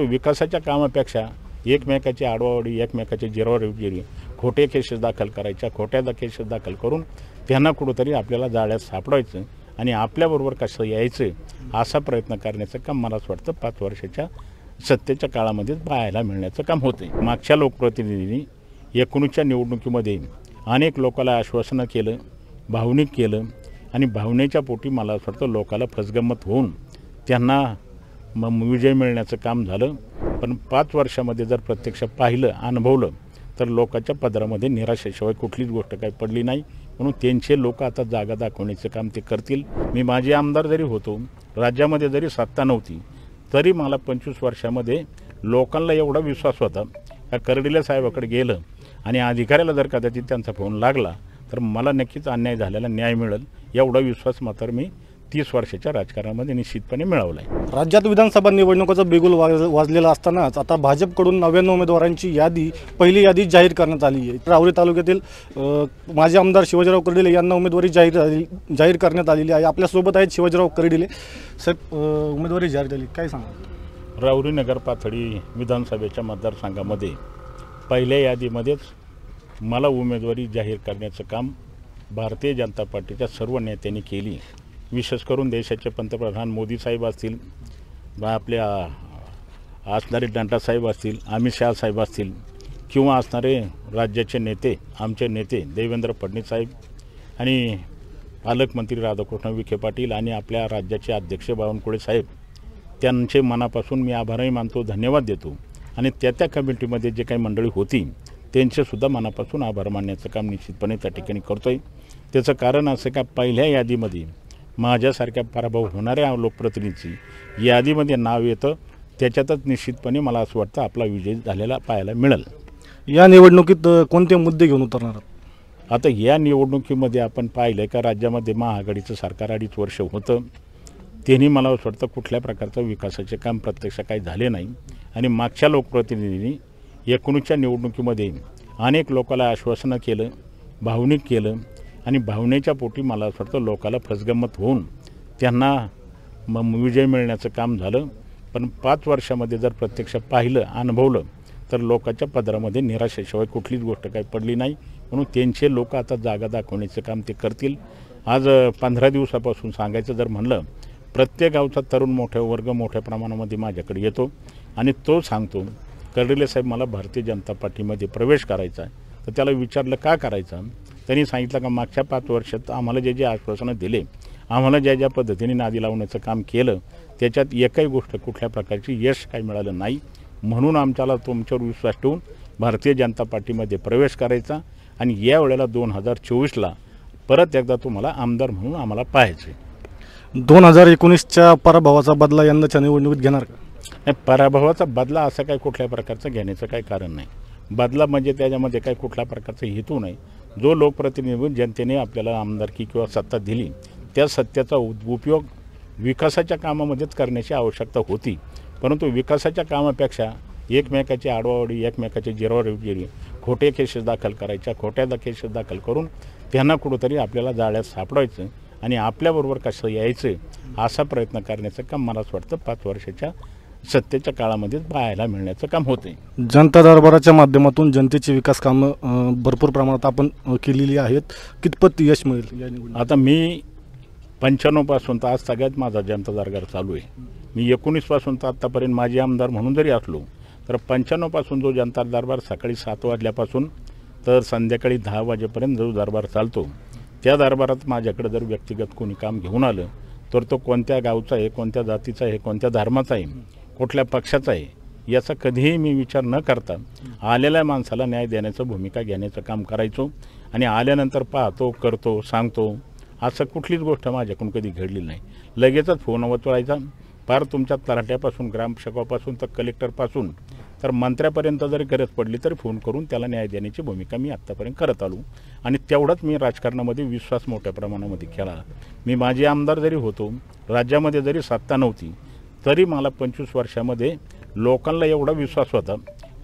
विकासाच्या कामापेक्षा एकमेकाची आडवाडी एकमेकाची जिरोवगिरी खोटे केसेस दाखल करायच्या खोट्या केसेस दाखल करून त्यांना कुठंतरी आपल्याला जाळ्यात सापडायचं आणि आपल्याबरोबर कसं यायचं असा प्रयत्न करण्याचं काम असं वाटतं पाच वर्षाच्या सत्तेच्या काळामध्येच पाहायला मिळण्याचं काम होते मागच्या लोकप्रतिनिधींनी एकूणच्या निवडणुकीमध्ये अनेक लोकाला आश्वासनं केलं भावनिक केलं आणि भावनेच्या पोटी मला असं वाटतं लोकाला फसगंमत होऊन त्यांना मग विजय मिळण्याचं काम झालं पण पाच वर्षामध्ये जर प्रत्यक्ष पाहिलं अनुभवलं तर लोकांच्या पदरामध्ये निराशेशिवाय कुठलीच गोष्ट काही पडली नाही म्हणून त्यांचे लोक आता जागा दाखवण्याचं काम ते करतील मी माझे आमदार जरी होतो राज्यामध्ये जरी सत्ता नव्हती तरी मला पंचवीस वर्षामध्ये लोकांना एवढा विश्वास होता का करडिल्या साहेबाकडे गेलं आणि अधिकाऱ्याला जर कदाचित त्यांचा फोन लागला तर मला नक्कीच अन्याय झालेला न्याय मिळेल एवढा विश्वास मात्र मी तीस वर्षाच्या राजकारणामध्ये निश्चितपणे मिळवलं आहे राज्यात विधानसभा निवडणुकाचं बिगुल वाज वाजलेला असतानाच आता भाजपकडून नव्याण्णव उमेदवारांची यादी पहिली यादी जाहीर करण्यात आली आहे रावरी तालुक्यातील माजी आमदार शिवाजीराव कर्डिले यांना उमेदवारी जाहीर जाहीर करण्यात आलेली आहे आपल्यासोबत आहेत शिवाजीराव कर्डिले सर उमेदवारी जाहीर झाली काय सांगा राऊरी नगर पाथडी विधानसभेच्या मतदारसंघामध्ये पहिल्या यादीमध्येच मला उमेदवारी जाहीर करण्याचं काम भारतीय जनता पार्टीच्या सर्व नेत्यांनी केली विशेष करून देशाचे पंतप्रधान मोदी साहेब असतील आपल्या असणारे साहेब असतील अमित शहा साहेब असतील किंवा असणारे राज्याचे नेते आमचे नेते देवेंद्र फडणवीस साहेब आणि पालकमंत्री राधाकृष्ण विखे पाटील आणि आपल्या राज्याचे अध्यक्ष बावनकुळे साहेब त्यांचे मनापासून मी आभारही मानतो धन्यवाद देतो आणि त्या त्या कमिटीमध्ये जे काही मंडळी होती त्यांचेसुद्धा मनापासून आभार मानण्याचं काम निश्चितपणे त्या ठिकाणी करतो आहे त्याचं कारण असं का पहिल्या यादीमध्ये माझ्यासारख्या पराभव होणाऱ्या लोकप्रतिनिधीची यादीमध्ये नाव येतं त्याच्यातच निश्चितपणे मला असं वाटतं आपला विजय झालेला पाहायला मिळेल या निवडणुकीत कोणते मुद्दे घेऊन उतरणार आता या निवडणुकीमध्ये आपण पाहिलं का राज्यामध्ये महाआघाडीचं सरकार अडीच वर्ष होतं त्यांनी मला असं वाटतं कुठल्या प्रकारचं विकासाचे काम प्रत्यक्ष काही झाले नाही आणि मागच्या लोकप्रतिनिधींनी एकोणीसच्या निवडणुकीमध्ये अनेक लोकाला आश्वासनं केलं भावनिक केलं आणि भावनेच्या पोटी मला असं वाटतं लोकाला फसगमत होऊन त्यांना मग विजय मिळण्याचं काम झालं पण पाच वर्षामध्ये जर प्रत्यक्ष पाहिलं अनुभवलं तर लोकाच्या पदरामध्ये निराशेशिवाय कुठलीच गोष्ट काही पडली नाही म्हणून त्यांचे लोक आता जागा दाखवण्याचं काम ते करतील आज पंधरा दिवसापासून सांगायचं जर म्हणलं प्रत्येक गावचा तरुण मोठा वर्ग मोठ्या प्रमाणामध्ये माझ्याकडे येतो आणि तो सांगतो कर्डिले साहेब मला भारतीय जनता पार्टीमध्ये प्रवेश करायचा आहे तर त्याला विचारलं का करायचं त्यांनी सांगितलं का मागच्या पाच वर्षात आम्हाला जे जे आश्वासनं दिले आम्हाला ज्या ज्या पद्धतीने नादी लावण्याचं काम केलं त्याच्यात एकही गोष्ट कुठल्या प्रकारची यश काही मिळालं नाही म्हणून आमच्याला तुमच्यावर विश्वास ठेवून भारतीय जनता पार्टीमध्ये प्रवेश करायचा आणि या वेळेला दोन हजार चोवीसला परत एकदा तुम्हाला आमदार म्हणून आम्हाला पाहायचे दोन हजार एकोणीसच्या पराभवाचा बदला यंदाच्या निवडणुकीत घेणार का नाही पराभवाचा बदला असं काही कुठल्या प्रकारचं घेण्याचं काही कारण नाही बदला म्हणजे त्याच्यामध्ये काही कुठल्या प्रकारचा हेतू नाही जो लोकप्रतिनिधी जनतेने आपल्याला आमदारकी किंवा सत्ता दिली त्या सत्तेचा उपयोग विकासाच्या कामामध्येच करण्याची आवश्यकता होती परंतु विकासाच्या कामापेक्षा एकमेकाची आडवाओढी एकमेकाची जिरवारगिरी खोटे केसेस दाखल करायच्या खोट्या दा केसेस दाखल करून त्यांना कुठंतरी आपल्याला जाळ्यात सापडायचं आणि आपल्याबरोबर कसं यायचं असा प्रयत्न करण्याचं काम मलाच वाटतं पाच वर्षाच्या सत्तेच्या काळामध्ये पाहायला मिळण्याचं काम होते जनता दरबाराच्या माध्यमातून जनतेची विकास कामं भरपूर प्रमाणात आपण केलेली आहेत कितपत यश मिळेल आता मी पंच्याण्णवपासून तर आज सगळ्यात माझा जनता दरबार चालू आहे मी एकोणीसपासून तर आत्तापर्यंत माजी आमदार म्हणून जरी असलो तर पंच्याण्णवपासून जो जनता दरबार सकाळी सात वाजल्यापासून तर संध्याकाळी दहा वाजेपर्यंत जो दरबार चालतो त्या दरबारात माझ्याकडे जर व्यक्तिगत कोणी काम घेऊन आलं तर तो कोणत्या गावचा आहे कोणत्या जातीचा आहे कोणत्या धर्माचा आहे कुठल्या पक्षाचा आहे याचा कधीही मी विचार न करता आलेल्या माणसाला न्याय देण्याचं भूमिका घेण्याचं काम करायचो आणि आल्यानंतर पाहतो करतो सांगतो असं कुठलीच गोष्ट माझ्याकडून कधी घडली नाही लगेचच फोन वतळायचा फार तुमच्या तराट्यापासून ग्रामसेवापासून तर कलेक्टरपासून तर मंत्र्यापर्यंत जरी गरज पडली तरी फोन करून त्याला न्याय देण्याची भूमिका मी आत्तापर्यंत करत आलो आणि तेवढाच मी राजकारणामध्ये विश्वास मोठ्या प्रमाणामध्ये केला मी माझे आमदार जरी होतो राज्यामध्ये जरी सत्ता नव्हती तरी मला पंचवीस वर्षामध्ये लोकांना एवढा विश्वास होता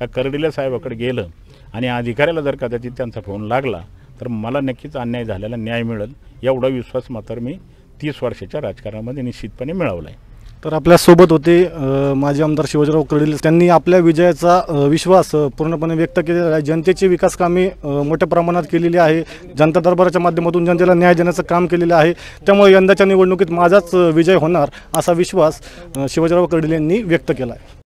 का करडीला साहेबाकडे गेलं आणि अधिकाऱ्याला जर कदाचित त्यांचा फोन लागला तर मला नक्कीच अन्याय झालेला न्याय मिळेल एवढा विश्वास मात्र मी तीस वर्षाच्या राजकारणामध्ये निश्चितपणे मिळवला आहे तर आपल्यासोबत होते माजी आमदार शिवाजीराव कडील त्यांनी आपल्या विजयाचा विश्वास पूर्णपणे व्यक्त केलेला आहे जनतेची विकास कामे मोठ्या प्रमाणात केलेली आहे जनता दरबाराच्या माध्यमातून जनतेला न्याय देण्याचं काम केलेलं आहे त्यामुळे यंदाच्या निवडणुकीत माझाच विजय होणार असा विश्वास शिवाजीराव कडील यांनी व्यक्त केला आहे